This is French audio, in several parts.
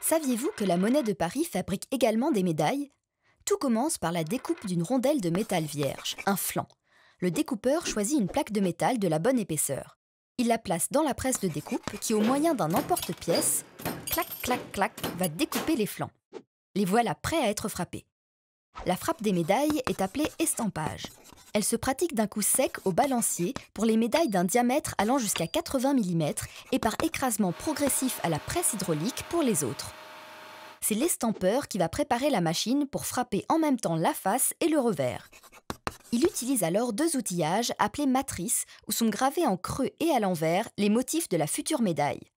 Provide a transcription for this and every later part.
Saviez-vous que la monnaie de Paris fabrique également des médailles Tout commence par la découpe d'une rondelle de métal vierge, un flanc. Le découpeur choisit une plaque de métal de la bonne épaisseur. Il la place dans la presse de découpe qui, au moyen d'un emporte-pièce, clac, clac, clac, va découper les flancs. Les voilà prêts à être frappés. La frappe des médailles est appelée estampage. Elle se pratique d'un coup sec au balancier pour les médailles d'un diamètre allant jusqu'à 80 mm et par écrasement progressif à la presse hydraulique pour les autres. C'est l'estampeur qui va préparer la machine pour frapper en même temps la face et le revers. Il utilise alors deux outillages appelés matrices où sont gravés en creux et à l'envers les motifs de la future médaille.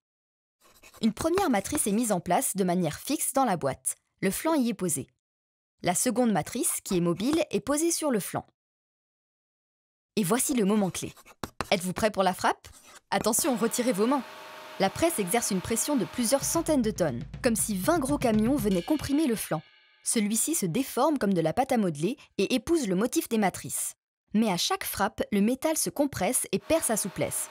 Une première matrice est mise en place de manière fixe dans la boîte. Le flanc y est posé. La seconde matrice, qui est mobile, est posée sur le flanc. Et voici le moment clé. Êtes-vous prêt pour la frappe Attention, retirez vos mains. La presse exerce une pression de plusieurs centaines de tonnes, comme si 20 gros camions venaient comprimer le flanc. Celui-ci se déforme comme de la pâte à modeler et épouse le motif des matrices. Mais à chaque frappe, le métal se compresse et perd sa souplesse.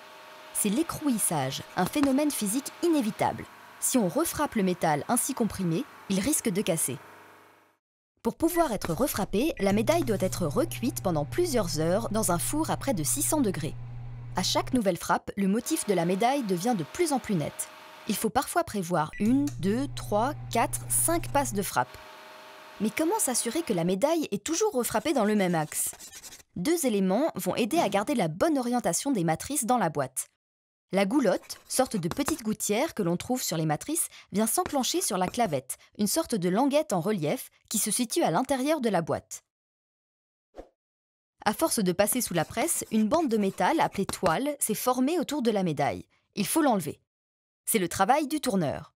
C'est l'écrouissage, un phénomène physique inévitable. Si on refrappe le métal ainsi comprimé, il risque de casser. Pour pouvoir être refrappée, la médaille doit être recuite pendant plusieurs heures dans un four à près de 600 degrés. À chaque nouvelle frappe, le motif de la médaille devient de plus en plus net. Il faut parfois prévoir une, deux, trois, quatre, cinq passes de frappe. Mais comment s'assurer que la médaille est toujours refrappée dans le même axe Deux éléments vont aider à garder la bonne orientation des matrices dans la boîte. La goulotte, sorte de petite gouttière que l'on trouve sur les matrices, vient s'enclencher sur la clavette, une sorte de languette en relief qui se situe à l'intérieur de la boîte. À force de passer sous la presse, une bande de métal appelée toile s'est formée autour de la médaille. Il faut l'enlever. C'est le travail du tourneur.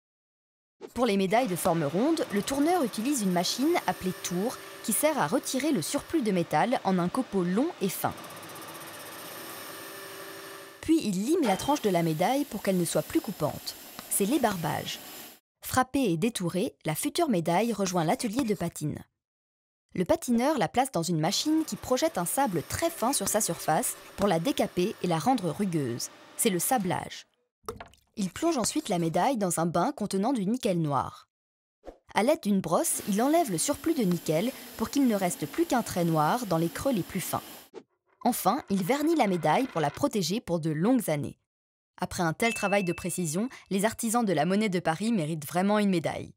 Pour les médailles de forme ronde, le tourneur utilise une machine appelée tour qui sert à retirer le surplus de métal en un copeau long et fin. Puis il lime la tranche de la médaille pour qu'elle ne soit plus coupante. C'est l'ébarbage. Frappée et détourée, la future médaille rejoint l'atelier de patine. Le patineur la place dans une machine qui projette un sable très fin sur sa surface pour la décaper et la rendre rugueuse. C'est le sablage. Il plonge ensuite la médaille dans un bain contenant du nickel noir. À l'aide d'une brosse, il enlève le surplus de nickel pour qu'il ne reste plus qu'un trait noir dans les creux les plus fins. Enfin, il vernit la médaille pour la protéger pour de longues années. Après un tel travail de précision, les artisans de la monnaie de Paris méritent vraiment une médaille.